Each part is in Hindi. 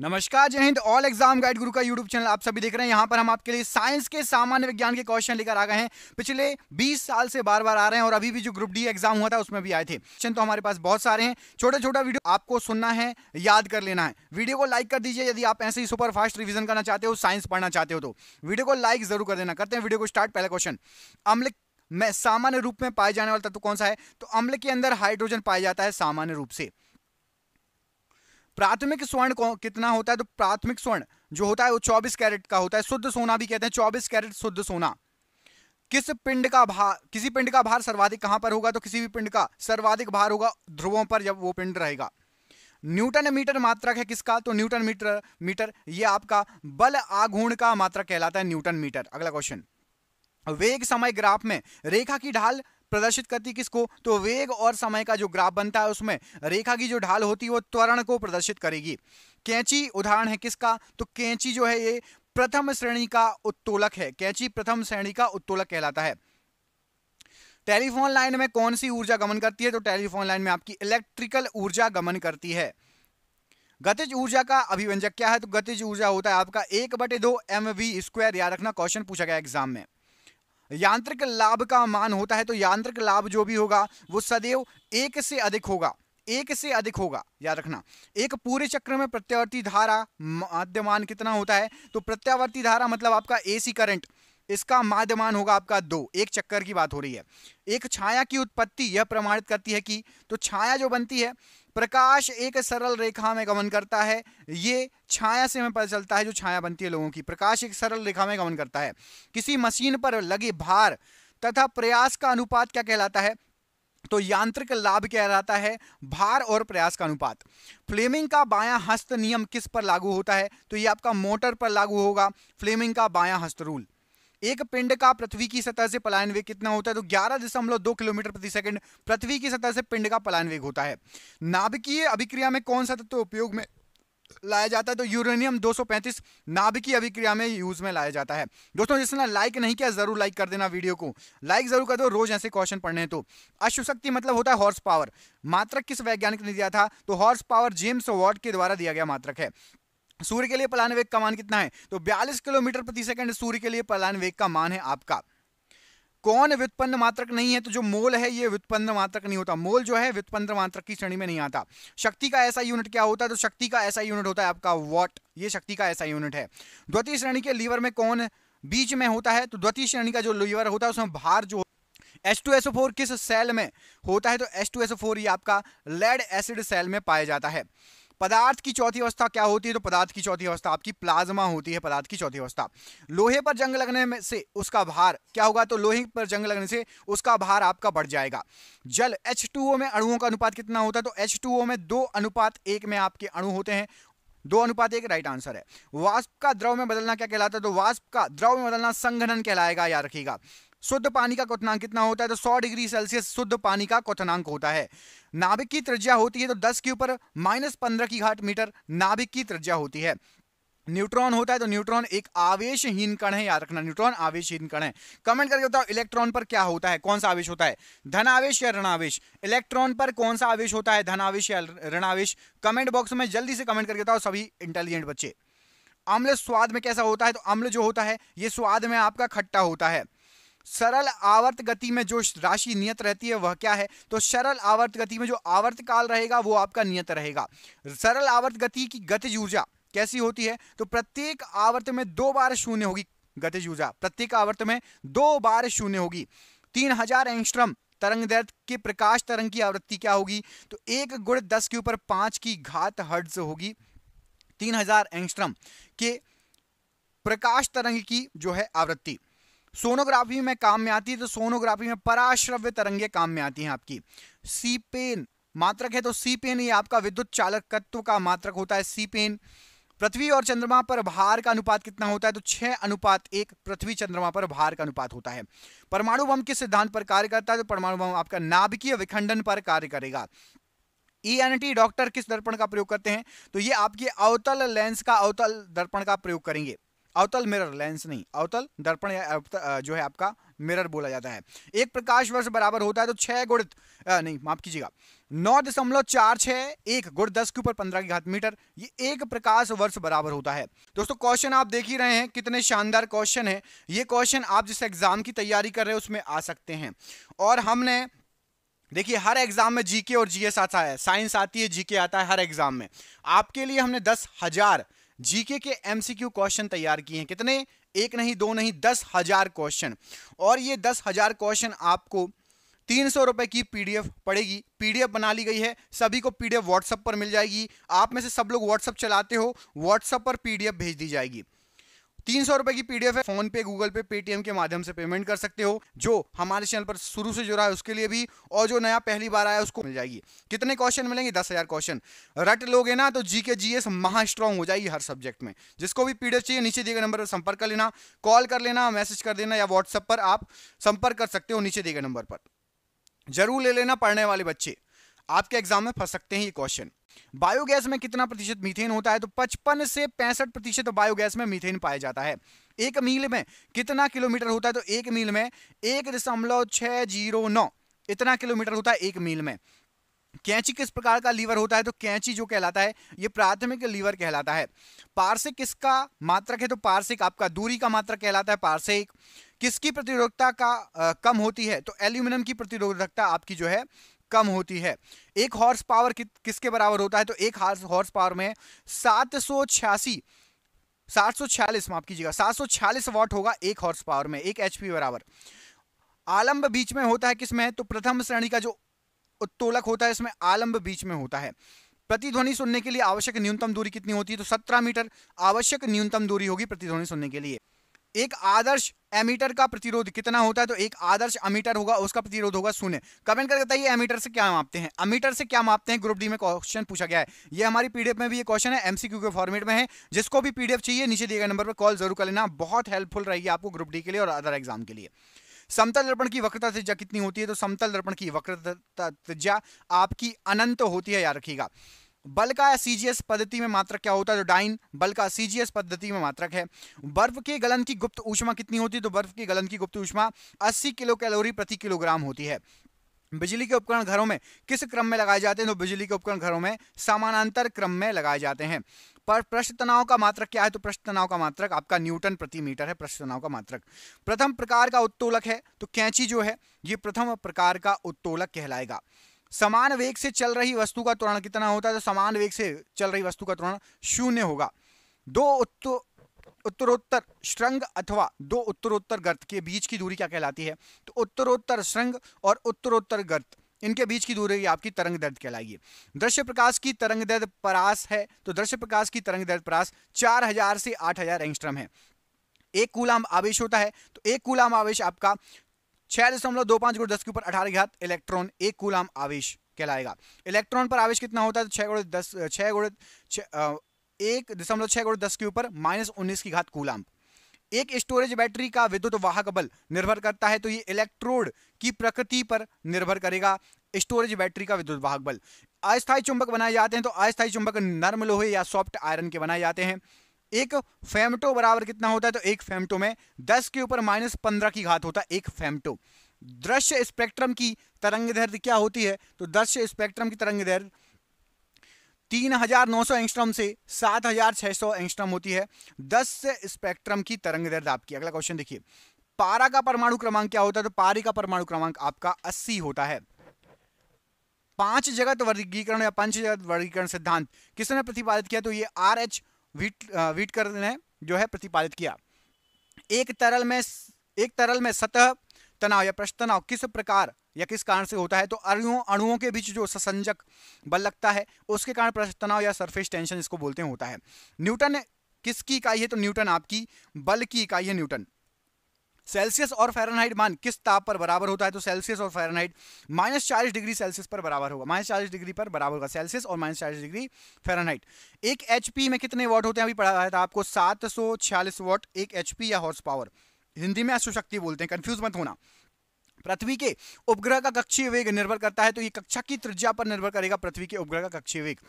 नमस्कार जय हिंद ऑल एग्जाम गाइड गुरु का यूट्यूब चैनल आप सभी देख रहे हैं यहाँ पर हम आपके लिए साइंस के सामान्य विज्ञान के क्वेश्चन लेकर आ गए हैं पिछले 20 साल से बार बार आ रहे हैं और अभी भी जो ग्रुप डी एग्जाम हुआ था उसमें भी आए थे क्वेश्चन तो हमारे पास बहुत सारे हैं छोटा छोटा वीडियो आपको सुनना है याद कर लेना है वीडियो को लाइक कर दीजिए यदि आप ऐसे ही सुपर फास्ट रिविजन करना चाहते हो साइंस पढ़ना चाहते हो तो वीडियो को लाइक जरूर कर देना करते हैं वीडियो को स्टार्ट पहला क्वेश्चन अम्ल में सामान्य रूप में पाए जाने वाला तत्व कौन सा है तो अम्ल के अंदर हाइड्रोजन पाया जाता है सामान्य रूप से प्राथमिक स्वर्ण कितना होता है तो प्राथमिक स्वर्ण जो होता है वो चौबीस कैरेट का होता है शुद्ध सोना भी कहते हैं चौबीस कैरेट शुद्ध सोना किस पिंड का भार किसी पिंड का भार सर्वाधिक कहां पर होगा तो किसी भी पिंड का सर्वाधिक भार होगा ध्रुवों पर जब वो पिंड रहेगा न्यूटन मीटर मात्रक है किसका तो न्यूटन मीटर मीटर ये आपका बल आघूर्ण का मात्रक कहलाता है न्यूटन मीटर अगला क्वेश्चन वेग समय ग्राफ में रेखा की ढाल प्रदर्शित करती किसको तो वेग और समय का जो ग्राफ बनता है उसमें रेखा की जो ढाल होती है वो त्वरण को प्रदर्शित करेगी कैंची उदाहरण है किसका तो कैंची जो है ये प्रथम श्रेणी का उत्तोलक है कैंची प्रथम श्रेणी का उत्तोलक कहलाता है टेलीफोन लाइन में कौन सी ऊर्जा गमन करती है तो टेलीफोन लाइन में आपकी इलेक्ट्रिकल ऊर्जा गमन करती है गतिज ऊर्जा का अभिव्यंजक क्या है तो गतिज ऊर्जा होता है आपका एक बटे दो एम वी स्क्वायर याद रखना क्वेश्चन पूछा गया एग्जाम में यांत्रिक लाभ का मान होता है तो यांत्रिक लाभ जो भी होगा वो सदैव एक से अधिक होगा एक से अधिक होगा याद रखना एक पूरे चक्र में प्रत्यावर्ती धारा माध्यमान कितना होता है तो प्रत्यावर्ती धारा मतलब आपका एसी करंट इसका माध्यमान होगा आपका दो एक चक्कर की बात हो रही है एक छाया की उत्पत्ति यह प्रमाणित करती है कि तो छाया जो बनती है प्रकाश एक सरल रेखा में गमन करता है ये छाया से हमें पता चलता है जो छाया बनती है लोगों की प्रकाश एक सरल रेखा में गमन करता है किसी मशीन पर लगे भार तथा प्रयास का अनुपात क्या कहलाता है तो यांत्रिक लाभ कहलाता है भार और प्रयास का अनुपात फ्लेमिंग का बायां हस्त नियम किस पर लागू होता है तो ये आपका मोटर पर लागू होगा फ्लेमिंग का बायां हस्त रूल एक पिंड का पृथ्वी की सतह से पलायन वेग कितना होता है तो ग्यारह दशमलव दो किलोमीटर प्रति सेकंड पृथ्वी की सतह से पिंड का पलायन वेग होता है नाभिकीय अभिक्रिया में कौन सा तत्व तो उपयोग में लाया जाता है तो यूरेनियम 235 नाभिकीय अभिक्रिया में यूज में लाया जाता है दोस्तों जिसने लाइक नहीं किया जरूर लाइक कर देना वीडियो को लाइक जरूर कर दो रोज ऐसे क्वेश्चन पढ़ने हैं तो अश्वशक्ति मतलब होता है हॉर्स पावर मात्रक किस वैज्ञानिक ने दिया था तो हॉर्स पावर जेम्स वॉर्ड के द्वारा दिया गया मात्रक है सूर्य के लिए पलायन वेग का मान कितना है तो 42 किलोमीटर प्रति सेकंड सूर्य के लिए पलायन वेग का मान है आपका कौन व्युत्पन्न मात्रक नहीं है तो जो मोल है ये व्युत्पन्न मात्रक नहीं होता मोल जो है व्युत्पन्न मात्रक की श्रेणी में नहीं आता शक्ति का ऐसा यूनिट क्या होता है तो शक्ति का ऐसा यूनिट होता है आपका वॉट ये शक्ति का ऐसा यूनिट है द्वितीय श्रेणी के लीवर में कौन बीच में होता है तो द्वितीय श्रेणी का जो लीवर होता है उसमें भार जो H2SO4 किस सेल में होता है तो H2SO4 ये आपका लेड एसिड सेल में पाया जाता है पदार्थ की चौथी अवस्था क्या होती है तो पदार्थ की चौथी अवस्था आपकी प्लाज्मा होती है पदार्थ की चौथी अवस्था लोहे पर जंग लगने में से उसका भार क्या होगा तो लोहे पर जंग लगने से उसका भार आपका बढ़ जाएगा जल एच में अणुओं का अनुपात कितना होता है तो एच में दो अनुपात एक में आपके अणु होते हैं दो अनुपात एक राइट आंसर है वाष्प का द्रव में बदलना क्या कहलाता है तो वाष्प का द्रव में बदलना संघनन कहलाएगा याद रखिएगा शुद्ध पानी का क्वनांक कितना होता है तो 100 डिग्री सेल्सियस शुद्ध पानी का क्वनांक होता है नाभिक की त्रिज्या होती है तो 10 के ऊपर माइनस पंद्रह की घाट मीटर नाभिक की त्रिज्या होती है न्यूट्रॉन होता है तो न्यूट्रॉन एक आवेशहीन कण है याद रखना न्यूट्रॉन आवेशहीन कण है कमेंट करके बताओ इलेक्ट्रॉन पर क्या होता है कौन सा आवेश होता है धन आवेश या आवेश इलेक्ट्रॉन पर कौन सा आवेश होता है धन आवेश या आवेश कमेंट बॉक्स में जल्दी से कमेंट करके बताओ सभी इंटेलिजेंट बच्चे अम्ल स्वाद में कैसा होता है तो अम्ल जो होता है ये स्वाद में आपका खट्टा होता है सरल आवर्त गति में जो राशि नियत रहती है वह क्या है तो सरल आवर्त गति में जो आवर्त काल रहेगा वो आपका नियत रहेगा सरल आवर्त गति की गतिज ऊर्जा कैसी होती है तो प्रत्येक आवर्त में दो बार शून्य होगी गतिज ऊर्जा प्रत्येक आवर्त में दो बार शून्य होगी तीन हजार एंगस्ट्रम तरंग दर्द के प्रकाश तरंग की आवृत्ति क्या होगी तो एक गुण दस के ऊपर पांच की घात हर्ज होगी तीन हजार एंगस्ट्रम के प्रकाश तरंग की जो है आवृत्ति सोनोग्राफी में काम में आती है तो सोनोग्राफी में पराश्रव्य तरंगे काम में आती हैं आपकी सीपेन मात्रक है तो सीपेन ये आपका विद्युत चालकत्व का मात्रक होता है सीपेन पृथ्वी और चंद्रमा पर भार का अनुपात कितना होता है तो छह अनुपात एक पृथ्वी चंद्रमा पर भार का अनुपात होता है परमाणु बम किस सिद्धांत पर कार्य करता है तो परमाणु बम आपका नाभिकीय विखंडन पर कार्य करेगा ई e डॉक्टर किस दर्पण का प्रयोग करते हैं तो ये आपके अवतल लेंस का अवतल दर्पण का प्रयोग करेंगे अवतल मिरर लेंस नहीं अवतल दर्पण या जो है आपका मिरर बोला जाता है एक प्रकाश वर्ष बराबर होता है तो छह गुणित नहीं माफ कीजिएगा नौ दशमलव चार छह एक गुड़ दस के ऊपर पंद्रह की घात मीटर ये एक प्रकाश वर्ष बराबर होता है दोस्तों क्वेश्चन आप देख ही रहे हैं कितने शानदार क्वेश्चन है ये क्वेश्चन आप जिस एग्जाम की तैयारी कर रहे हैं उसमें आ सकते हैं और हमने देखिए हर एग्जाम में जीके और जीएस आता है साइंस आती है जीके आता है हर एग्जाम में आपके लिए हमने दस हजार जीके के एमसीक्यू क्वेश्चन तैयार किए हैं कितने एक नहीं दो नहीं दस हजार क्वेश्चन और ये दस हजार क्वेश्चन आपको तीन सौ रुपए की पीडीएफ पड़ेगी पीडीएफ बना ली गई है सभी को पीडीएफ व्हाट्सएप पर मिल जाएगी आप में से सब लोग व्हाट्सएप चलाते हो व्हाट्सएप पर पीडीएफ भेज दी जाएगी तीन सौ रुपए की पीडीएफ है फोन पे गूगल पे पेटीएम के माध्यम से पेमेंट कर सकते हो जो हमारे चैनल पर शुरू से जुड़ा है उसके लिए भी और जो नया पहली बार आया उसको मिल जाएगी कितने क्वेश्चन मिलेंगे दस हजार क्वेश्चन रट लोगे ना तो जीके जी एस महा स्ट्रांग हो जाएगी हर सब्जेक्ट में जिसको भी पीडीएफ चाहिए नीचे दिए गए नंबर पर संपर्क कर लेना कॉल कर लेना मैसेज कर देना या व्हाट्सएप पर आप संपर्क कर सकते हो नीचे दिए गए नंबर पर जरूर ले लेना पढ़ने वाले बच्चे आपके एग्जाम में फंस सकते हैं ये क्वेश्चन बायोगैस में कितना प्रतिशत मीथेन होता है तो 55 से पैंसठ प्रतिशत बायोगैस में मीथेन पाया जाता है एक मील में कितना किलोमीटर होता है तो एक मील में एक दशमलव छह जीरो नौ इतना किलोमीटर होता है एक मील में कैंची किस प्रकार का लीवर होता है तो कैंची जो कहलाता है ये प्राथमिक लीवर कहलाता है पार्सिक किसका मात्रक है तो पार्सिक आपका दूरी का मात्रक कहलाता है पार्सिक किसकी प्रतिरोधकता का आ, कम होती है तो एल्यूमिनियम की प्रतिरोधकता आपकी जो है कम होती है एक हॉर्स पावर कि, किसके बराबर होता है तो एक हॉर्स पावर में सात सौ छियासी सात सौ छियालीस माफ कीजिएगा सात सौ छियालीस वॉट होगा एक हॉर्स पावर में एक एचपी बराबर आलंब बीच में होता है किसमें तो प्रथम श्रेणी का जो उत्तोलक होता है इसमें आलंब बीच में होता है प्रतिध्वनि सुनने के लिए आवश्यक न्यूनतम दूरी कितनी होती है तो 17 मीटर आवश्यक न्यूनतम दूरी होगी प्रतिध्वनि सुनने के लिए एक आदर्श एमीटर का प्रतिरोध कितना होता है तो एक आदर्श अमीटर होगा उसका प्रतिरोध होगा शून्य कमेंट करके बताइए एमीटर से क्या मापते हैं अमीटर से क्या मापते हैं ग्रुप डी में क्वेश्चन पूछा गया है ये हमारी पीडीएफ में भी ये क्वेश्चन है एमसीक्यू के फॉर्मेट में है जिसको भी पीडीएफ चाहिए नीचे दिए गए नंबर पर कॉल जरूर कर लेना बहुत हेल्पफुल रहेगी आपको ग्रुप डी के लिए और अदर एग्जाम के लिए समतल दर्पण की वक्रता त्रिज्या कितनी होती है तो समतल दर्पण की वक्रता त्रिज्या आपकी अनंत होती है याद रखिएगा बल का सीजीएस पद्धति में मात्रक क्या होता है तो डाइन बल का सीजीएस पद्धति में मात्रक है बर्फ के गलन की गुप्त ऊष्मा कितनी होती है तो बर्फ के गलन की गुप्त ऊष्मा 80 किलो कैलोरी प्रति किलोग्राम होती है बिजली के उपकरण घरों में किस क्रम में लगाए जाते हैं तो बिजली के उपकरण घरों में समानांतर क्रम में लगाए जाते हैं पर पृष्ठ तनाव का मात्रक क्या है तो पृष्ठ तनाव का मात्रक आपका न्यूटन प्रति मीटर है पृष्ठ तनाव का मात्रक प्रथम प्रकार का उत्तोलक है तो कैंची जो है ये प्रथम प्रकार का उत्तोलक कहलाएगा समान वेग से चल रही वस्तु का त्वरण कितना होता है तो समान वेग से चल रही वस्तु का त्वरण शून्य होगा दो उत्तो उत्तरोत्तर श्रृंग अथवा दो उत्तरोत्तर गर्त के बीच की दूरी क्या कहलाती है तो उत्तरोत्तर श्रृंग और उत्तरोत्तर गर्त इनके बीच की दूरी आपकी तरंग दर्द कहलाइए दृश्य प्रकाश की तरंग दर्द परास है तो दृश्य प्रकाश की तरंग दर्द परास 4000 से 8000 एंगस्ट्रम है एक कूलाम आवेश होता है तो एक कूलाम आवेश आपका छह दशमलव दो पांच गुड़ दस के ऊपर अठारह घात इलेक्ट्रॉन एक कुलाम आवेश कहलाएगा इलेक्ट्रॉन पर आवेश कितना होता है तो छह गुड़ दस छह गुड़ एक दशमलव छह गुड़ दस के ऊपर माइनस उन्नीस की घात कूलाम एक स्टोरेज बैटरी का विद्युत वाहक बल निर्भर करता है तो ये इलेक्ट्रोड की प्रकृति पर निर्भर करेगा स्टोरेज बैटरी का विद्युत वाहक बल अस्थायी चुंबक बनाए जाते हैं तो अस्थायी चुंबक नर्म लोहे या सॉफ्ट आयरन के बनाए जाते हैं एक फेमटो बराबर कितना होता है तो एक फेमटो में दस के ऊपर माइनस पंद्रह की घात होता है एक फेमटो दृश्य स्पेक्ट्रम की तरंग दैर्घ्य क्या होती है तो दृश्य स्पेक्ट्रम की तरंग दैर्घ्य तीन हजार नौ सौ एंगस्ट्रम से सात हजार छह सौ एंगस्ट्रम होती है दस स्पेक्ट्रम की तरंग दर्द आपकी अगला क्वेश्चन देखिए पारा का परमाणु क्रमांक क्या होता है तो पारे का परमाणु क्रमांक आपका अस्सी होता है पांच जगत वर्गीकरण या पंच जगत वर्गीकरण सिद्धांत किसने प्रतिपादित किया तो ये आर एच वीट वीटकर ने जो है प्रतिपादित किया एक तरल में एक तरल में सतह तनाव या प्रश्न तनाव किस प्रकार या किस कारण से होता है तो अणुओं अणुओं के बीच जो ससंजक बल लगता है उसके कारण प्रश्न तनाव या सरफेस टेंशन इसको बोलते हैं होता है न्यूटन किसकी इकाई है तो न्यूटन आपकी बल की इकाई है न्यूटन सेल्सियस और फेरनहाइट मान किस ताप पर बराबर होता है तो सेल्सियस और फेरनहाइट माइनस चालीस डिग्री सेल्सियस पर बराबर होगा माइनस चालीस डिग्री पर बराबर होगा सेल्सियस और माइनस चालीस डिग्री फेरनहाइट एक एच में कितने वॉट होते हैं अभी पढ़ा था आपको सात सौ वॉट एक एच या हॉर्स पावर हिंदी में अशुशक्ति बोलते हैं कन्फ्यूज मत होना पृथ्वी के उपग्रह का कक्षीय वेग निर्भर करता है तो ये कक्षा की त्रिज्या पर निर्भर करेगा पृथ्वी के उपग्रह का कक्षीय वेग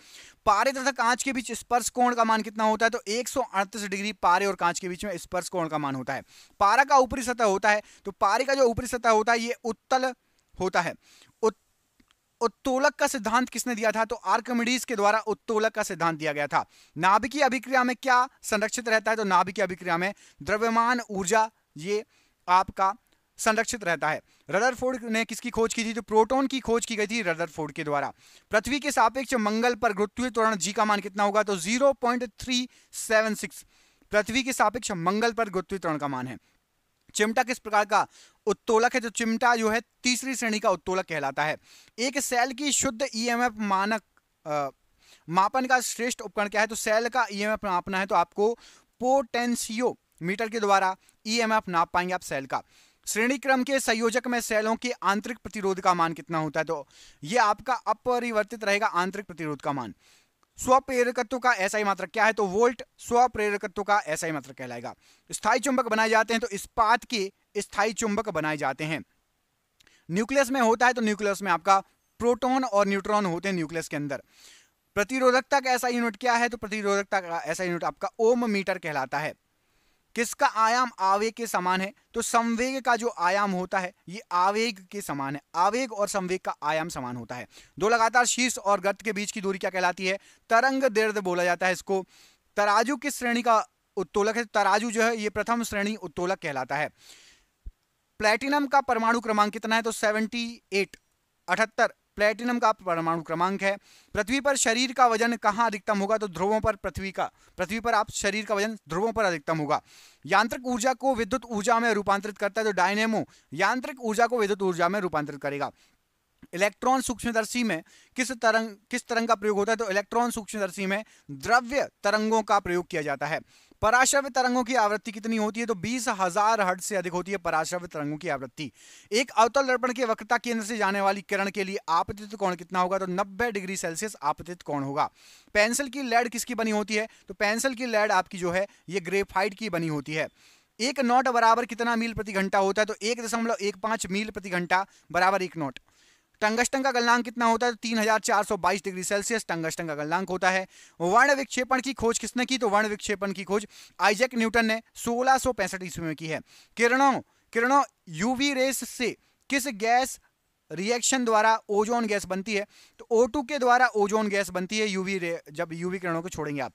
पारे तथा कांच के बीच स्पर्श कोण का मान कितना होता है तो एक डिग्री पारे और कांच के बीच में स्पर्श कोण का मान होता है पारा का ऊपरी सतह होता है तो पारे का जो ऊपरी सतह होता है ये उत्तल होता है उत्तोलक का सिद्धांत किसने दिया था तो आर्कमिडीज के द्वारा उत्तोलक का सिद्धांत दिया गया था नाभिकीय अभिक्रिया में क्या संरक्षित रहता है तो नाभिकीय अभिक्रिया में द्रव्यमान ऊर्जा ये आपका संरक्षित रहता है रदरफोर्ड ने किसकी खोज की थी तो प्रोटॉन की खोज की गई थी रदरफोर्ड के द्वारा पृथ्वी के सापेक्ष मंगल पर गुरुत्वीय त्वरण जी का मान कितना होगा तो 0.376 पृथ्वी के सापेक्ष मंगल पर गुरुत्वीय त्वरण का मान है चिमटा किस प्रकार का उत्तोलक है जो चिमटा जो है तीसरी श्रेणी का उत्तोलक कहलाता है एक सेल की शुद्ध ईएमएफ e मानक आ, मापन का श्रेष्ठ उपकरण क्या है तो सेल का ईएमएफ e मापना है तो आपको पोटेंशियो मीटर के द्वारा ईएमएफ e नाप पाएंगे आप सेल का श्रेणी क्रम के संयोजक में सेलों के आंतरिक प्रतिरोध का मान कितना होता है तो ये आपका अपरिवर्तित रहेगा आंतरिक प्रतिरोध का मान स्वप्रेरकत्व का ऐसा ही मात्रक क्या है तो वोल्ट स्वप्रेरकत्व का ऐसा ही मात्र कहलाएगा स्थायी चुंबक बनाए जाते हैं तो इस्पात के स्थायी चुंबक बनाए जाते हैं न्यूक्लियस में होता है तो न्यूक्लियस में आपका प्रोटॉन और न्यूट्रॉन होते हैं न्यूक्लियस के अंदर प्रतिरोधकता का ऐसा यूनिट क्या है तो प्रतिरोधकता का ऐसा यूनिट आपका ओम मीटर कहलाता है किसका आयाम आवेग के समान है तो संवेग का जो आयाम होता है ये आवेग के समान है आवेग और संवेग का आयाम समान होता है दो लगातार शीर्ष और गर्त के बीच की दूरी क्या कहलाती है तरंग दर्द बोला जाता है इसको तराजू किस श्रेणी का उत्तोलक है तराजू जो है ये प्रथम श्रेणी उत्तोलक कहलाता है प्लेटिनम का परमाणु क्रमांक कितना है तो सेवेंटी एट अठहत्तर प्लेटिनम का परमाणु क्रमांक है पृथ्वी पर शरीर का वजन कहाँ अधिकतम होगा तो ध्रुवों पर पृथ्वी का पृथ्वी पर आप शरीर का वजन ध्रुवों पर अधिकतम होगा यांत्रिक ऊर्जा को विद्युत ऊर्जा में रूपांतरित करता है तो डायनेमो यांत्रिक ऊर्जा को विद्युत ऊर्जा में रूपांतरित करेगा इलेक्ट्रॉन सूक्ष्मदर्शी में किस तरंग किस तरंग का प्रयोग होता है तो इलेक्ट्रॉन सूक्ष्मदर्शी में द्रव्य तरंगों का प्रयोग किया जाता है पराश्रव्य तरंगों की आवृत्ति कितनी होती है तो बीस हजार हर्ट से अधिक होती है पराश्रव्य तरंगों की आवृत्ति एक अवतल दर्पण के वक्रता केंद्र से जाने वाली किरण के लिए आपतित कोण कितना होगा तो 90 डिग्री सेल्सियस आपतित कोण होगा पेंसिल की लेड किसकी बनी होती है तो पेंसिल की लेड आपकी जो है ये ग्रेफाइड की बनी होती है एक नोट बराबर कितना मील प्रति घंटा होता है तो एक दशमलव एक पांच मील प्रति घंटा बराबर एक नोट टंगस्टन का गलनांक कितना होता है तो तीन हजार चार सौ बाईस डिग्री सेल्सियस टंगस्टन का गलनांक होता है वर्ण विक्षेपण की खोज किसने की तो वर्ण विक्षेपण की खोज आइजेक न्यूटन ने सोलह सौ पैंसठ ईस्वी में की है किरणों किरणों यूवी रेस से किस गैस रिएक्शन द्वारा ओजोन गैस बनती है तो ओ के द्वारा ओजोन गैस बनती है यूवी जब यूवी किरणों को छोड़ेंगे आप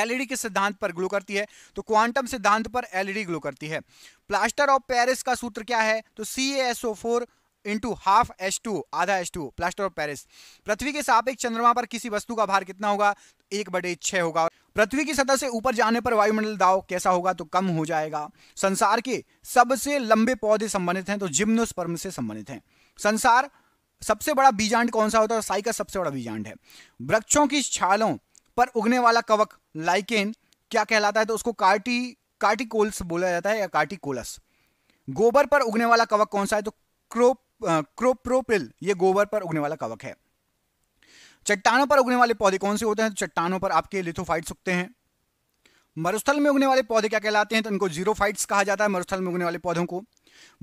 एलईडी e के सिद्धांत पर ग्लो करती है तो क्वांटम सिद्धांत पर एलईडी e ग्लो करती है प्लास्टर ऑफ पेरिस का सूत्र क्या है तो C S O four into half H two आधा H two plaster of Paris पृथ्वी के सापेक्ष चंद्रमा पर किसी वस्तु का भार कितना होगा एक बटे छः होगा पृथ्वी की सतह से ऊपर जाने पर वायुमंडल दाव कैसा होगा तो कम हो जाएगा संसार के सबसे लंबे पौधे संबंधित हैं तो जिम्नोस्पर्म से संबंधित हैं संसार सबसे बड़ा बीजांड कौन सा होता है साई का सबसे बड़ा बीजांड है वृक्षों की छालों पर उगने वाला कवक लाइकेन क्या कहलाता है तो उसको कार्टी कार्टिकोल्स बोला जाता है या कार्टिकोलस गोबर पर उगने वाला कवक कौन सा है तो क्रोप क्रोप्रोपिल ये गोबर पर उगने वाला कवक है चट्टानों पर उगने वाले पौधे कौन से होते हैं तो चट्टानों पर आपके लिथोफाइट्स उगते हैं मरुस्थल में उगने वाले पौधे क्या कहलाते हैं तो इनको जीरोफाइट्स कहा जाता है मरुस्थल में उगने वाले पौधों को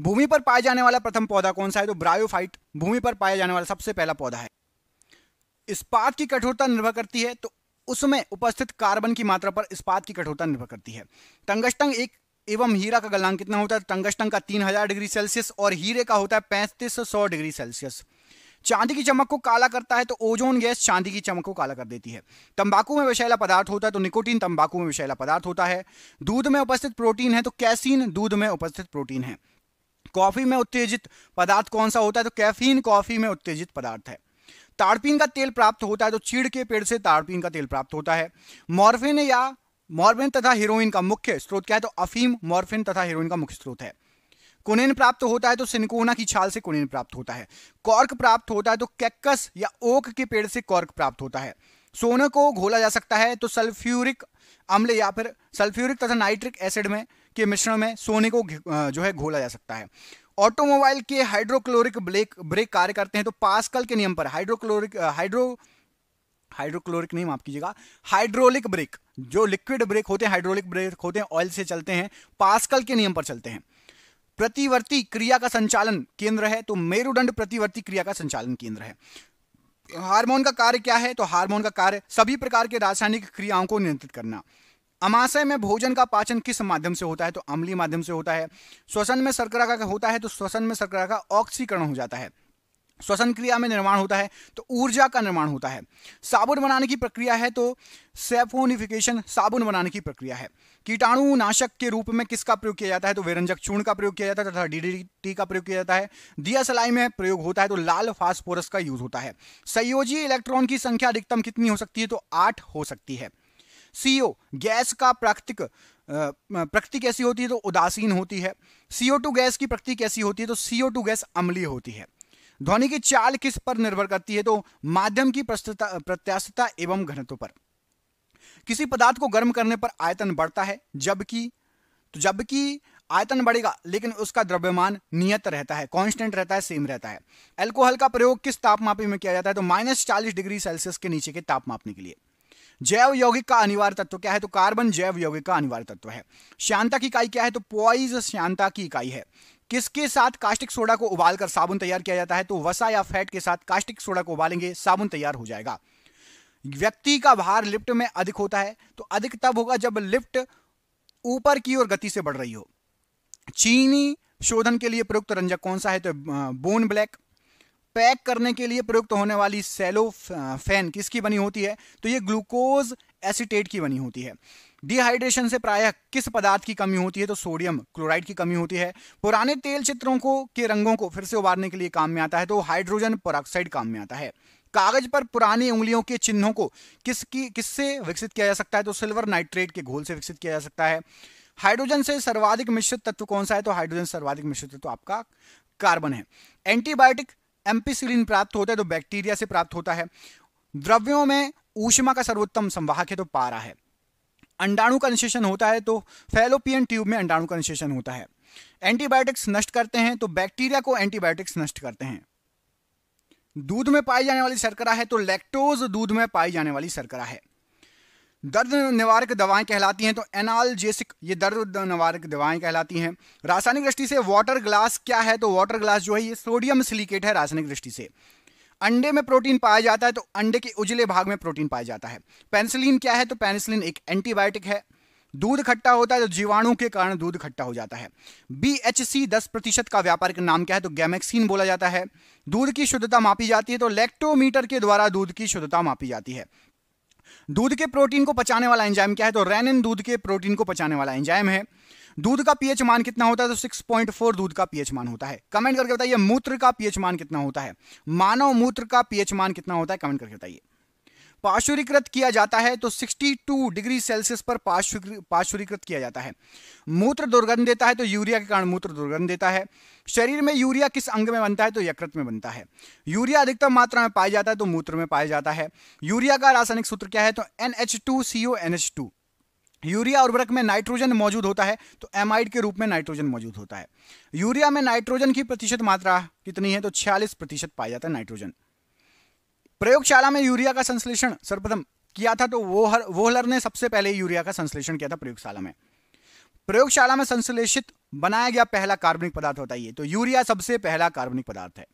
भूमि पर पाया जाने वाला प्रथम पौधा कौन सा है तो ब्रायोफाइट भूमि पर पाया जाने वाला सबसे पहला पौधा है इस्पात की कठोरता निर्भर करती है तो उसमें उपस्थित कार्बन की मात्रा पर इस्पात की कठोरता निर्भर करती है तंगस्तंग एक एवं हीरा का गलनांक कितना होता है टंगस्टन का तीन हजार डिग्री सेल्सियस और हीरे का होता है पैंतीस सौ डिग्री सेल्सियस चांदी की चमक को काला करता है तो ओजोन गैस चांदी की चमक को काला कर देती है तंबाकू में विषैला पदार्थ होता है तो निकोटीन तंबाकू में विषैला पदार्थ होता है दूध में उपस्थित प्रोटीन है तो कैसीन दूध में उपस्थित प्रोटीन है कॉफी में उत्तेजित पदार्थ कौन सा होता है तो कैफीन कॉफी में उत्तेजित पदार्थ है ताड़पीन का तेल प्राप्त होता है तो चीड़ के पेड़ से ताड़पीन का तेल प्राप्त होता है मॉर्फिन या मॉर्फिन तथा हीरोइन का मुख्य स्रोत क्या है तो अफीम मॉर्फिन तथा हीरोइन का मुख्य स्रोत है कुनेन प्राप्त होता है तो सिनकोना की छाल से कुनेन प्राप्त होता है कॉर्क प्राप्त होता है तो कैक्कस या ओक के पेड़ से कॉर्क प्राप्त होता है सोना को घोला जा सकता है तो सल्फ्यूरिक अम्ल या फिर सल्फ्यूरिक तथा नाइट्रिक एसिड में के मिश्रण में सोने को जो है घोला जा सकता है ऑटोमोबाइल के हाइड्रोक्लोरिक ब्रेक ब्रेक कार्य करते हैं तो पास्कल के नियम पर हाइड्रोक्लोरिक हाइड्रो हाइड्रोक्लोरिक नहीं माफ कीजिएगा हाइड्रोलिक ब्रेक जो लिक्विड ब्रेक होते हैं हाइड्रोलिक ब्रेक होते हैं ऑयल से चलते हैं पास्कल के नियम पर चलते हैं प्रतिवर्ती क्रिया का संचालन केंद्र है तो मेरुदंड प्रतिवर्ती क्रिया का संचालन केंद्र है हार्मोन का कार्य क्या है तो हार्मोन का कार्य सभी प्रकार के रासायनिक क्रियाओं को नियंत्रित करना अमाशय में भोजन का पाचन किस माध्यम से होता है तो अम्लीय माध्यम से होता है श्वसन में शर्करा का होता है तो श्वसन में शर्करा का ऑक्सीकरण हो जाता है श्वसन क्रिया में निर्माण होता है तो ऊर्जा का निर्माण होता है साबुन बनाने की प्रक्रिया है तो सेफोनिफिकेशन साबुन बनाने की प्रक्रिया है कीटाणु नाशक के रूप में किसका प्रयोग किया जाता है तो वेरंजक चूर्ण का प्रयोग किया जाता है तथा डीडीटी का प्रयोग किया जाता है दिया सलाई में प्रयोग होता है तो लाल फास्फोरस का यूज होता है संयोजी इलेक्ट्रॉन की संख्या अधिकतम कितनी हो सकती है तो आठ हो सकती है सीओ गैस का प्राकृतिक प्रकृति कैसी होती है तो उदासीन होती है सीओ टू गैस की प्रकृति कैसी होती है तो सीओ टू गैस अम्लीय होती है ध्वनि की चाल किस पर निर्भर करती है तो माध्यम की प्रत्यास्थता एवं घनत्व पर किसी पदार्थ को गर्म करने पर आयतन बढ़ता है जबकि तो जबकि आयतन बढ़ेगा लेकिन उसका द्रव्यमान नियत रहता है कांस्टेंट रहता है सेम रहता है एल्कोहल का प्रयोग किस तापमापी में किया जाता है तो माइनस चालीस डिग्री सेल्सियस के नीचे के ताप मापने के लिए जैव यौगिक का अनिवार्य तत्व क्या है तो कार्बन जैव यौगिक का अनिवार्य तत्व है श्यांता की इकाई क्या है तो पॉइज श्यांता की इकाई है किसके साथ कास्टिक सोडा को उबालकर साबुन तैयार किया जाता है तो वसा या फैट के साथ कास्टिक सोडा को उबालेंगे साबुन तैयार हो जाएगा व्यक्ति का भार लिफ्ट में अधिक होता है तो अधिक तब होगा जब लिफ्ट ऊपर की ओर गति से बढ़ रही हो चीनी शोधन के लिए प्रयुक्त रंजक कौन सा है तो बोन ब्लैक पैक करने के लिए प्रयुक्त होने वाली सेलो फैन किसकी बनी होती है तो ये ग्लूकोज एसिटेट की बनी होती है डिहाइड्रेशन से प्रायः किस पदार्थ की कमी होती है तो सोडियम क्लोराइड की कमी होती है पुराने तेल चित्रों को के रंगों को फिर से उबारने के लिए काम में आता है तो हाइड्रोजन पेरोक्साइड काम में आता है कागज पर पुरानी उंगलियों के चिन्हों को किसकी किससे विकसित किया जा सकता है तो सिल्वर नाइट्रेट के घोल से विकसित किया जा सकता है हाइड्रोजन से सर्वाधिक मिश्रित तत्व कौन सा है तो हाइड्रोजन सर्वाधिक मिश्रित तत्व आपका कार्बन है एंटीबायोटिक एम्पिसिलिन प्राप्त होता है तो बैक्टीरिया से प्राप्त होता है द्रव्यों में ऊष्मा का सर्वोत्तम संवाहक है तो पारा है अंडाणु का निशेषण होता है तो फेलोपियन ट्यूब में अंडाणु का निशेषण होता है एंटीबायोटिक्स नष्ट करते हैं तो बैक्टीरिया को एंटीबायोटिक्स नष्ट करते हैं दूध में पाई जाने वाली सरकरा है तो लैक्टोज दूध में पाई जाने वाली सरकरा है दर्द निवारक दवाएं कहलाती हैं तो एनालजेसिक ये दर्द निवारक दवाएं कहलाती हैं रासायनिक दृष्टि से वाटर ग्लास क्या है तो वाटर ग्लास जो है ये सोडियम सिलिकेट है रासायनिक दृष्टि से अंडे में प्रोटीन पाया जाता है तो अंडे के उजले भाग में प्रोटीन पाया जाता है पेनिसिलिन क्या है तो पेनिसिलिन एक एंटीबायोटिक है दूध खट्टा होता है तो जीवाणु के कारण दूध खट्टा हो जाता है बी एच सी दस प्रतिशत का व्यापारिक नाम क्या है तो गैमेक्सिन बोला जाता है दूध की शुद्धता मापी जाती है तो लैक्टोमीटर के द्वारा दूध की शुद्धता मापी जाती है दूध के प्रोटीन को पचाने वाला एंजाइम क्या है तो रेनिन दूध के प्रोटीन को पचाने वाला एंजाइम है दूध का पीएच मान कितना होता है तो 6.4 दूध का पीएच मान होता है कमेंट करके बताइए मूत्र का पीएच मान कितना होता है मानव मूत्र का पीएच मान कितना होता है कमेंट करके बताइए पाश्चुरीकृत किया जाता है तो 62 डिग्री सेल्सियस पर पाश्चुरीकृत किया जाता है मूत्र दुर्गंध देता है तो यूरिया के कारण मूत्र दुर्गंध देता है शरीर में यूरिया किस अंग में बनता है तो यकृत में बनता है यूरिया अधिकतम मात्रा में पाया जाता है तो मूत्र में पाया जाता है यूरिया का रासायनिक सूत्र क्या है तो NH two CO N H two urea उर्वरक में नाइट्रोजन मौजूद होता है तो एमाइड के रूप में नाइट्रोजन मौजूद होता है यूरिया में नाइट्रोजन की प्रतिशत मात्रा कितनी है तो छियालीस प्रतिशत पाया जाता है नाइट्रोजन प्रयोगशाला में यूरिया का संश्लेषण सर्वप्रथम किया था तो वोहर वोहलर ने सबसे पहले यूरिया का संश्लेषण किया था प्रयोगशाला में प्रयोगशाला में संश्लेषित बनाया गया पहला कार्बनिक पदार्थ होता है तो यूरिया सबसे पहला कार्बनिक पदार्थ है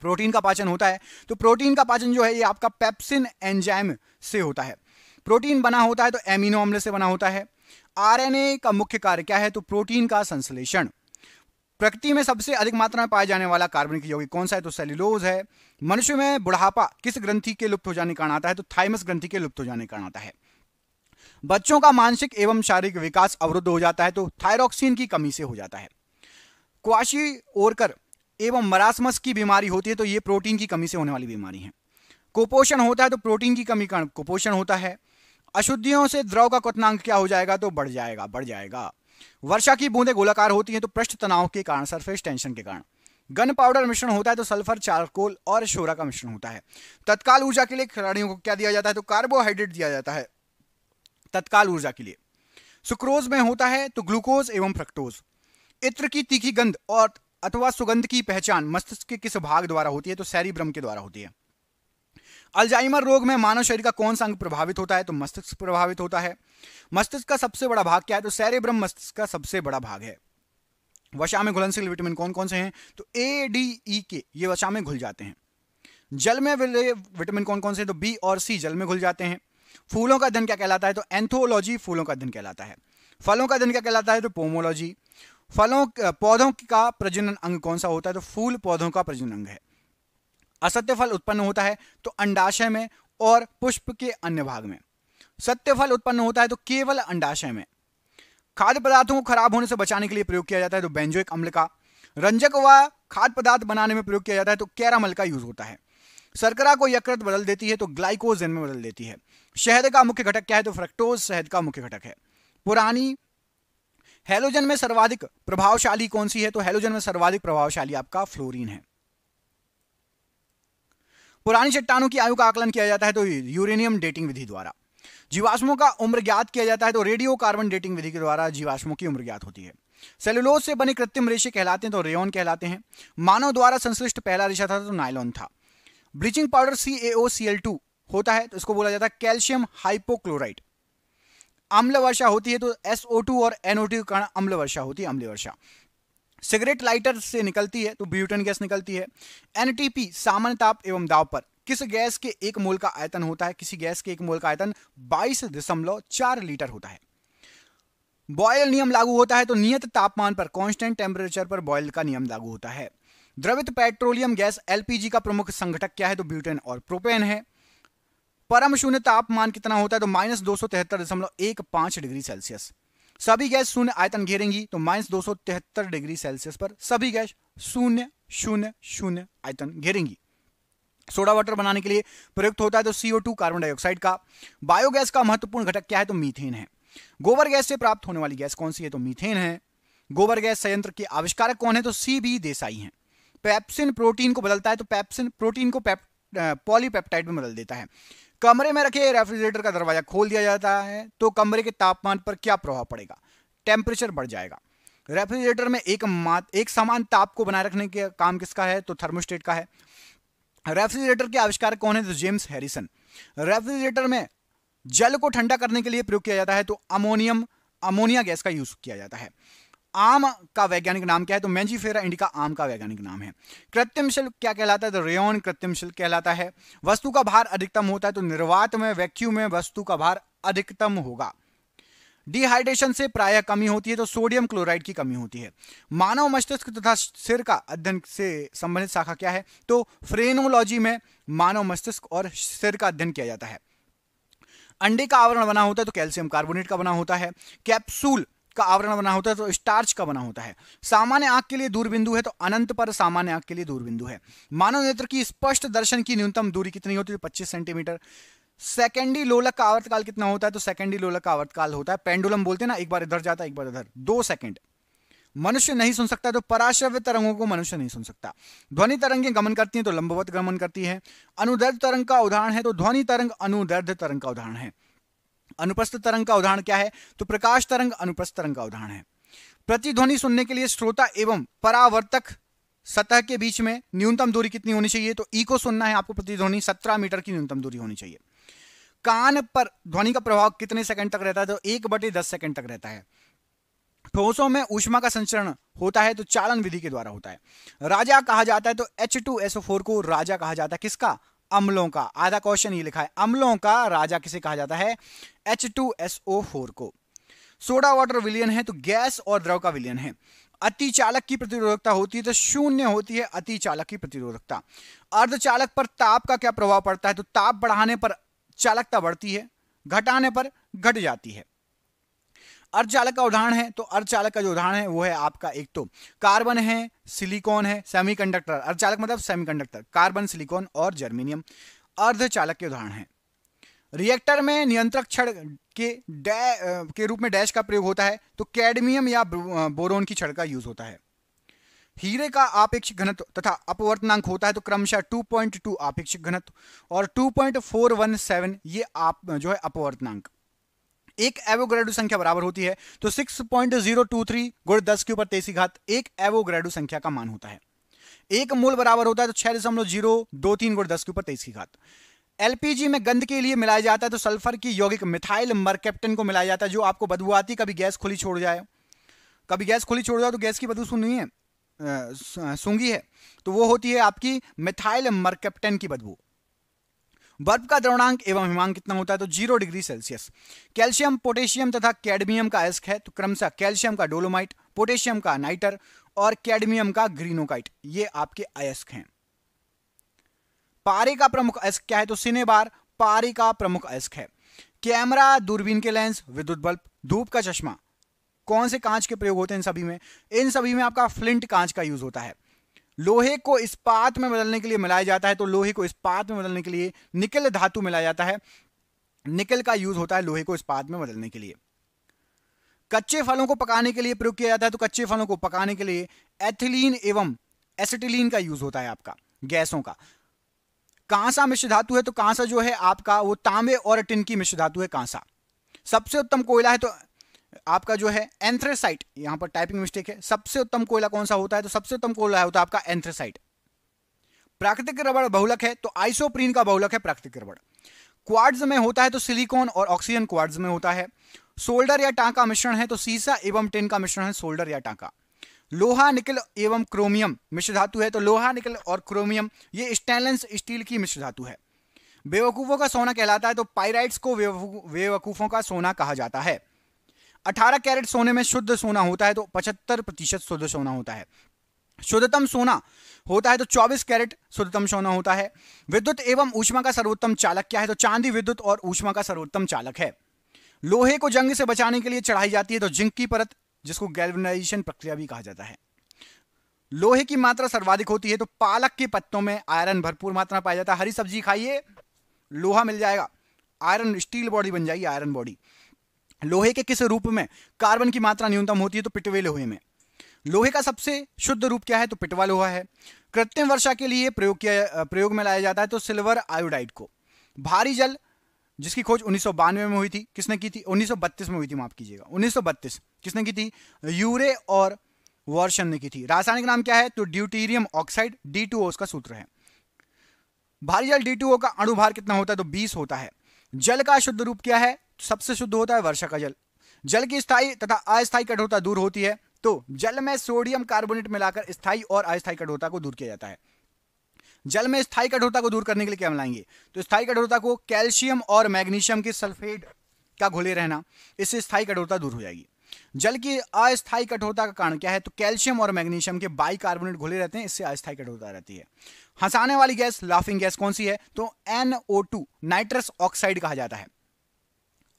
प्रोटीन का पाचन होता है तो प्रोटीन का पाचन जो है ये आपका पेप्सिन एंजाइम से होता है प्रोटीन बना होता है तो एमिनो अम्ल से बना होता है आरएनए का मुख्य कार्य क्या है तो प्रोटीन का संश्लेषण प्रकृति में सबसे अधिक मात्रा में पाया जाने वाला कार्बनिक यौगिक कौन सा है तो सेल्यूलोज है मनुष्य में बुढ़ापा किस ग्रंथि के लुप्त हो जाने कारण आता है तो थाइमस ग्रंथि के लुप्त हो जाने कारण आता है बच्चों का मानसिक एवं शारीरिक विकास अवरुद्ध हो जाता है तो थायरोक्सिन की कमी से हो जाता है क्वाशी ओरकर एवं मरासमस की बीमारी होती है तो ये प्रोटीन की कमी से होने वाली बीमारी है कुपोषण होता है तो प्रोटीन की कमी कारण कुपोषण होता है अशुद्धियों से द्रव का क्वनांक क्या हो जाएगा तो बढ़ जाएगा बढ़ जाएगा वर्षा की बूंदें गोलाकार होती हैं तो पृष्ठ तनाव के कारण सरफेस टेंशन के कारण गन पाउडर मिश्रण होता है तो सल्फर चारकोल और शोरा का मिश्रण होता है तत्काल ऊर्जा के लिए खिलाड़ियों को क्या दिया जाता है तो कार्बोहाइड्रेट दिया जाता है तत्काल ऊर्जा के लिए सुक्रोज में होता है तो ग्लूकोज एवं फ्रक्टोज इत्र की तीखी गंध और अथवा सुगंध की पहचान मस्तिष्क के किस भाग द्वारा होती है तो सैरी के द्वारा होती है अल्जाइमर रोग में मानव शरीर का कौन सा अंग प्रभावित होता है तो मस्तिष्क प्रभावित होता है मस्तिष्क का सबसे बड़ा भाग क्या है तो सैरेब्रम मस्तिष्क का सबसे बड़ा भाग है वशा में घुलनशील विटामिन कौन कौन से हैं तो ए डी ई के ये वशा में घुल जाते हैं जल में विटामिन कौन कौन से तो बी और सी जल में घुल जाते हैं फूलों का अध्ययन क्या कहलाता है तो एंथोलॉजी फूलों का अध्ययन कहलाता है फलों का अध्ययन क्या कहलाता है तो पोमोलॉजी फलों पौधों का प्रजनन अंग कौन सा होता है तो फूल पौधों का प्रजनन अंग है असत्य फल उत्पन्न होता है तो अंडाशय में और पुष्प के अन्य भाग में सत्य फल उत्पन्न होता है तो केवल अंडाशय में खाद्य पदार्थों को खराब होने से बचाने के लिए प्रयोग किया जाता है तो बेंजोइक अम्ल का रंजक व खाद्य पदार्थ बनाने में प्रयोग किया जाता है तो कैरामल का यूज होता है सरकरा को यकृत बदल देती है तो ग्लाइकोजन में बदल देती है शहद का मुख्य घटक क्या है तो फ्रक्टोज शहद का मुख्य घटक है पुरानी हेलोजन में सर्वाधिक प्रभावशाली कौन सी है तो हेलोजन में सर्वाधिक प्रभावशाली आपका फ्लोरीन है पुरानी चट्टानों की आयु का आकलन किया जाता है तो यूरेनियम डेटिंग विधि द्वारा जीवाश्मों का उम्र ज्ञात किया जाता है तो रेडियो कार्बन डेटिंग विधि के द्वारा जीवाश्मों की उम्र ज्ञात होती है सेलुलोज से बने कृत्रिम रेशे कहलाते हैं तो रेयन कहलाते हैं मानव द्वारा संश्लिष्ट पहला रेशा था तो नायलॉन था ब्लीचिंग पाउडर सी होता है तो इसको बोला जाता है कैल्शियम हाइपोक्लोराइड अम्ल वर्षा होती है तो SO2 और NO2 के कारण अम्ल वर्षा होती है अम्ल वर्षा सिगरेट लाइटर से निकलती है तो ब्यूटन गैस निकलती है एनटीपी सामान्य ताप एवं दाव पर किस गैस के एक मोल का आयतन होता है किसी गैस के एक मोल का आयतन बाईस दशमलव चार लीटर होता है बॉयल नियम लागू होता है तो नियत तापमान पर कांस्टेंट टेम्परेचर पर बॉयल का नियम लागू होता है द्रवित पेट्रोलियम गैस एलपीजी का प्रमुख संघटक क्या है तो ब्यूटेन और प्रोपेन है परम शून्य तापमान कितना होता है तो माइनस दो डिग्री सेल्सियस सभी गैस शून्य आयतन घेरेंगी तो माइनस दो डिग्री सेल्सियस पर सभी गैस शून्य शून्य शून्य आयतन घेरेंगी सोडा वाटर बनाने के लिए प्रयुक्त होता है तो CO2 कार्बन डाइऑक्साइड का बायोगैस का महत्वपूर्ण घटक क्या है तो मीथेन है गोबर गैस से प्राप्त होने वाली गैस कौन सी है तो मीथेन है गोबर गैस संयंत्र के आविष्कारक कौन है तो सी बी देसाई है पैप्सिन प्रोटीन को बदलता है तो पैप्सिन प्रोटीन को पॉलीपेप्टाइड में बदल देता है कमरे में रखे रेफ्रिजरेटर का दरवाज़ा खोल दिया जाता है तो कमरे के तापमान पर क्या प्रभाव पड़ेगा टेम्परेचर बढ़ जाएगा रेफ्रिजरेटर में एक मात एक समान ताप को बनाए रखने के काम किसका है तो थर्मोस्टेट का है रेफ्रिजरेटर के आविष्कार कौन है तो जेम्स हैरिसन रेफ्रिजरेटर में जल को ठंडा करने के लिए प्रयोग किया जाता है तो अमोनियम अमोनिया गैस का यूज किया जाता है आम का वैज्ञानिक नाम क्या है तो मैंजीफेरा इंडिका आम का वैज्ञानिक नाम है कृत्रिम शिल्प क्या कहलाता है तो रेन कृत्रिम शिल्प कहलाता है वस्तु का भार अधिकतम होता है तो निर्वात में वैक्यू में वस्तु का भार अधिकतम होगा डिहाइड्रेशन से प्राय कमी होती है तो सोडियम क्लोराइड की कमी होती है मानव मस्तिष्क तथा सिर का अध्ययन से संबंधित शाखा क्या है तो फ्रेनोलॉजी में मानव मस्तिष्क और सिर का अध्ययन किया जाता है अंडे का आवरण बना होता है तो कैल्शियम कार्बोनेट का बना होता है कैप्सूल का आवरण बना होता है तो स्टार्च का बना होता है सामान्य आंख के लिए दूरबिंदु है तो अनंत पर सामान्य आंख के लिए दूरबिंदु है मानव नेत्र की स्पष्ट दर्शन की न्यूनतम दूरी कितनी होती है तो पच्चीस सेंटीमीटर सेकेंडी लोलक का आवर्तकाल कितना होता है तो सेकेंडी लोलक का आवर्तकाल होता है पेंडुलम बोलते हैं ना एक बार इधर जाता है एक बार इधर दो सेकंड मनुष्य नहीं सुन सकता तो पराश्रव्य तरंगों को मनुष्य नहीं सुन सकता ध्वनि तरंगें गमन करती हैं तो लंबवत गमन करती है अनुदर्ध तरंग का उदाहरण है तो ध्वनि तरंग अनुदर्ध तरंग का उदाहरण है अनुपस्थ तरंग का उदाहरण क्या है तो प्रकाश तरंग अनुपस्थ तरंग का उदाहरण है प्रतिध्वनि सुनने के लिए श्रोता एवं परावर्तक सतह के बीच में न्यूनतम दूरी कितनी होनी चाहिए तो ई e को सुनना है आपको प्रतिध्वनि सत्रह मीटर की न्यूनतम दूरी होनी चाहिए कान पर ध्वनि का प्रभाव कितने सेकंड तक रहता है तो एक बटे दस सेकंड तक रहता है ठोसों में ऊष्मा का संचरण होता है तो चालन विधि के द्वारा होता है राजा कहा जाता है तो एच टू एस फोर को राजा कहा जाता है किसका अम्लों का आधा क्वेश्चन ये लिखा है अम्लों का राजा किसे कहा जाता है H two S O four को सोडा वाटर विलियन है तो गैस और द्रव का विलियन है अति चालक की प्रतिरोधकता होती है तो शून्य होती है अति चालक की प्रतिरोधकता अर्धचालक पर ताप का क्या प्रभाव पड़ता है तो ताप बढ़ाने पर चालकता बढ़ती है घटाने पर घट जाती है अर्धचालक का उदाहरण है तो अर्धचालक का जो उदाहरण है वो है आपका एक तो कार्बन है सिलिकॉन है सेमीकंडक्टर अर्धचालक मतलब सेमीकंडक्टर कार्बन सिलिकॉन और जर्मीनियम अर्धचालक के उदाहरण है रिएक्टर में नियंत्रक छड़ के डै के रूप में डैश का प्रयोग होता है तो कैडमियम या बोरोन की छड़ का यूज होता है हीरे का आपेक्षिक घनत्व तथा अपवर्तनांक होता है तो क्रमशः 2.2 आपेक्षिक घनत्व और 2.417 ये आप जो है अपवर्तनांक एक एवोग्रेडो संख्या बराबर होती है तो 6.023 गुण दस के ऊपर तेसी घात एक एवोग्रेडो संख्या का मान होता है एक मोल बराबर होता है तो छह दशमलव जीरो दो तीन गुण दस के ऊपर तेसी घात एलपीजी में गंध के लिए मिलाया जाता है तो सल्फर की यौगिक मिथाइल मरकेप्टन को मिलाया जाता है जो आपको बदबू आती कभी गैस खुली छोड़ जाए कभी गैस खुली छोड़ जाए तो गैस की बदबू सुननी है सूंगी है तो वो होती है आपकी मिथाइल मरकेप्टन की बदबू बर्फ का द्रवणांक एवं हिमांक कितना होता है तो zero degree Celsius calcium potassium तथा कैडमियम का अयस्क है तो क्रमशः कैल्शियम का डोलोमाइट पोटेशियम का नाइटर और कैडमियम का ग्रीनोकाइट ये आपके अयस्क हैं पारे का प्रमुख अयस्क क्या है तो सिनेबार पारे का प्रमुख अयस्क है कैमरा दूरबीन के लेंस विद्युत बल्ब धूप का चश्मा कौन से कांच के प्रयोग होते हैं इन सभी में इन सभी में आपका फ्लिंट कांच का यूज होता है लोहे को इस्पात में बदलने के लिए मिलाया जाता है तो लोहे को इस्पात में बदलने के लिए निकल धातु मिलाया जाता है निकल का यूज होता है लोहे को इस्पात में बदलने के लिए कच्चे फलों को पकाने के लिए प्रयोग किया जाता है तो कच्चे फलों को पकाने के लिए एथिलीन एवं एसिटिलीन का यूज होता है आपका गैसों का कांसा मिश्र धातु है तो कांसा जो है आपका वो तांबे और टिन की मिश्र धातु है कांसा सबसे उत्तम कोयला है तो आपका जो है एंथ्रेसाइट यहां पर टाइपिंग मिस्टेक है सबसे उत्तम कोयला कौन सा होता है तो सबसे उत्तम कोयला होता है आपका एंथ्रेसाइट प्राकृतिक रबड़ बहुलक है तो आइसोप्रीन का बहुलक है प्राकृतिक रबड़ क्वार्ड्स में होता है तो सिलिकॉन और ऑक्सीजन क्वार्ड्स में होता है सोल्डर या टांका मिश्रण है तो सीसा एवं टिन का मिश्रण है सोल्डर या टांका लोहा निकल एवं क्रोमियम मिश्र धातु है तो लोहा निकल और क्रोमियम ये स्टेनलेस स्टील की मिश्र धातु है बेवकूफ़ों का सोना कहलाता है तो पायराइट्स को बेवकूफ़ों का सोना कहा जाता है 18 कैरेट सोने में शुद्ध सोना होता है तो 75 प्रतिशत शुद्ध सोना होता है शुद्धतम सोना होता है तो 24 कैरेट शुद्धतम सोना होता है विद्युत एवं ऊष्मा का सर्वोत्तम चालक क्या है तो चांदी विद्युत और ऊष्मा का सर्वोत्तम चालक है लोहे को जंग से बचाने के लिए चढ़ाई जाती है तो जिंक की परत जिसको गैल्वनाइजेशन प्रक्रिया भी कहा जाता है लोहे की मात्रा सर्वाधिक होती है तो पालक के पत्तों में आयरन भरपूर मात्रा पाया जाता है हरी सब्जी खाइए लोहा मिल जाएगा आयरन स्टील बॉडी बन जाएगी आयरन बॉडी लोहे के किस रूप में कार्बन की मात्रा न्यूनतम होती है तो पिटवे लोहे में लोहे का सबसे शुद्ध रूप क्या है तो पिटवा लोहा है कृत्रिम वर्षा के लिए प्रयोग किया प्रयोग में लाया जाता है तो सिल्वर आयोडाइड को भारी जल जिसकी खोज उन्नीस में हुई थी किसने की थी उन्नीस में हुई थी माफ कीजिएगा उन्नीस किसने की थी यूरे और वर्षन ने की थी रासायनिक नाम क्या है तो ड्यूटीरियम ऑक्साइड डी उसका सूत्र है भारी जल डी का अणुभार कितना होता है तो बीस होता है जल का शुद्ध रूप क्या है सबसे शुद्ध होता है वर्षा का जल जल की स्थायी तथा अस्थायी कठोरता दूर होती है तो जल में सोडियम कार्बोनेट मिलाकर स्थायी और अस्थायी कठोरता को दूर किया जाता है जल में स्थायी कठोरता को दूर करने के लिए क्या मिलाएंगे तो स्थायी कठोरता को कैल्शियम और मैग्नीशियम के सल्फेट का घोले रहना इससे स्थायी कठोरता दूर हो जाएगी जल की अस्थायी कठोरता का कारण क्या है तो कैल्शियम और मैग्नीशियम के बाई कार्बोनेट घोले रहते हैं इससे अस्थायी कठोरता रहती है हंसाने वाली गैस लाफिंग गैस कौन सी है तो एनओ टू नाइट्रस ऑक्साइड कहा जाता है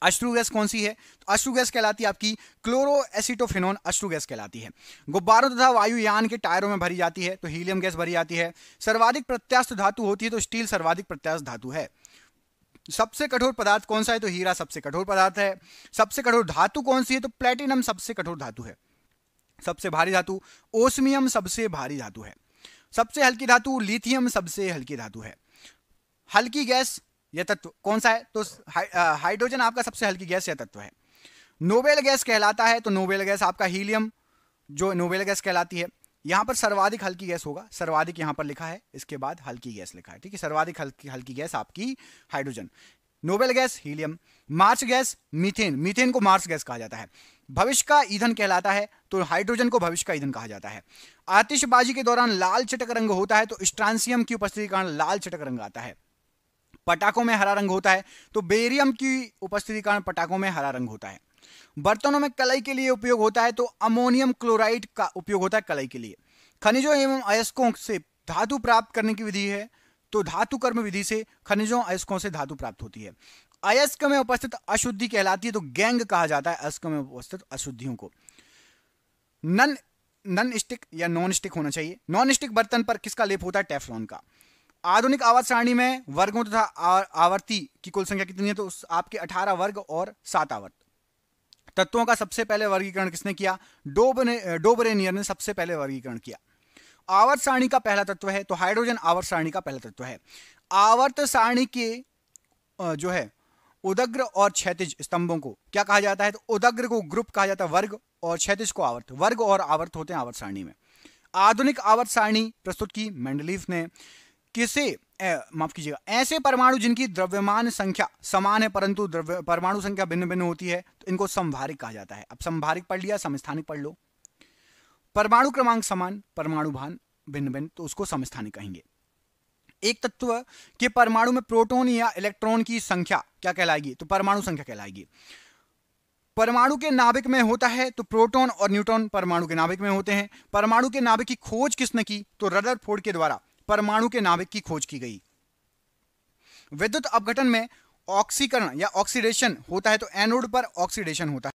अश्रु गैस कौन सी है तो अश्रु गैस कहलाती है आपकी क्लोरो एसिटोफिनोन अश्रु गैस कहलाती है गुब्बारों तथा वायुयान के टायरों में भरी जाती है तो हीलियम गैस भरी जाती है सर्वाधिक प्रत्यास्थ धातु होती है तो स्टील सर्वाधिक प्रत्यास्थ धातु है सबसे कठोर पदार्थ कौन सा है तो हीरा सबसे कठोर पदार्थ है सबसे कठोर धातु कौन सी है तो प्लेटिनम सबसे कठोर धातु है सबसे भारी धातु ओसमियम सबसे भारी धातु है सबसे हल्की धातु लिथियम सबसे हल्की धातु है हल्की गैस यह तत्व कौन सा है तो हाइड्रोजन आपका सबसे हल्की गैस यह तत्व है नोबेल गैस कहलाता है तो नोबेल गैस आपका हीलियम जो नोबेल गैस कहलाती है यहां पर सर्वाधिक हल्की गैस होगा सर्वाधिक यहां पर लिखा है इसके बाद हल्की गैस लिखा है ठीक है सर्वाधिक हल्की हल्की गैस आपकी hydrogen noble gas helium marsh gas methane methane को मार्स गैस कहा जाता है भविष्य का ईंधन कहलाता है तो हाइड्रोजन को भविष्य का ईंधन कहा जाता है आतिशबाजी के दौरान लाल चटक रंग होता है तो स्ट्रांसियम की उपस्थिति कारण लाल चटक रंग आता है पटाखों में हरा रंग होता है तो बेरियम की उपस्थिति कारण पटाखों में हरा रंग होता है बर्तनों में कलई के लिए उपयोग होता है तो अमोनियम क्लोराइड का उपयोग होता है कलई के लिए खनिजों एवं अयस्कों से धातु प्राप्त करने की विधि है तो धातु कर्म विधि से खनिजों अयस्कों से धातु प्राप्त होती है अयस्क में उपस्थित अशुद्धि कहलाती है तो गैंग कहा जाता है अयस्क में उपस्थित अशुद्धियों को नन नन स्टिक या नॉन स्टिक होना चाहिए नॉन स्टिक बर्तन पर किसका लेप होता है टेफलॉन का आधुनिक आवाज सारणी में वर्गों तथा तो आवर्ती की कुल संख्या कितनी है तो आपके 18 वर्ग और सात आवर्त तत्वों का सबसे पहले वर्गीकरण किसने किया डोबने डोबरेनियर ने सबसे पहले वर्गीकरण किया आवर्त सारणी का पहला तत्व है तो हाइड्रोजन आवर्त सारणी का पहला तत्व है आवर्त सारणी के जो है उदग्र और क्षैतिज स्तंभों को क्या कहा जाता है तो उदग्र को ग्रुप कहा जाता है वर्ग और क्षैतिज को आवर्त वर्ग और आवर्त होते हैं आवर्त सारणी में आधुनिक आवर्त सारणी प्रस्तुत की मेंडलीफ ने किसे माफ कीजिएगा ऐसे परमाणु जिनकी द्रव्यमान संख्या समान है परंतु द्रव्य परमाणु संख्या भिन्न भिन्न होती है तो इनको संभारिक कहा जाता है अब संभारिक पढ़ लिया समस्थानिक पढ़ लो परमाणु क्रमांक समान परमाणु भान भिन्न भिन्न तो उसको समस्थानिक कहेंगे एक तत्व के परमाणु में प्रोटोन या इलेक्ट्रॉन की संख्या क्या कहलाएगी तो परमाणु संख्या कहलाएगी परमाणु के नाभिक में होता है तो प्रोटॉन और न्यूट्रॉन परमाणु के नाभिक में होते हैं परमाणु के नाभिक की खोज किसने की तो रदरफोर्ड के द्वारा परमाणु के नाभिक की खोज की गई विद्युत अपघटन में ऑक्सीकरण या ऑक्सीडेशन होता है तो एनोड पर ऑक्सीडेशन होता है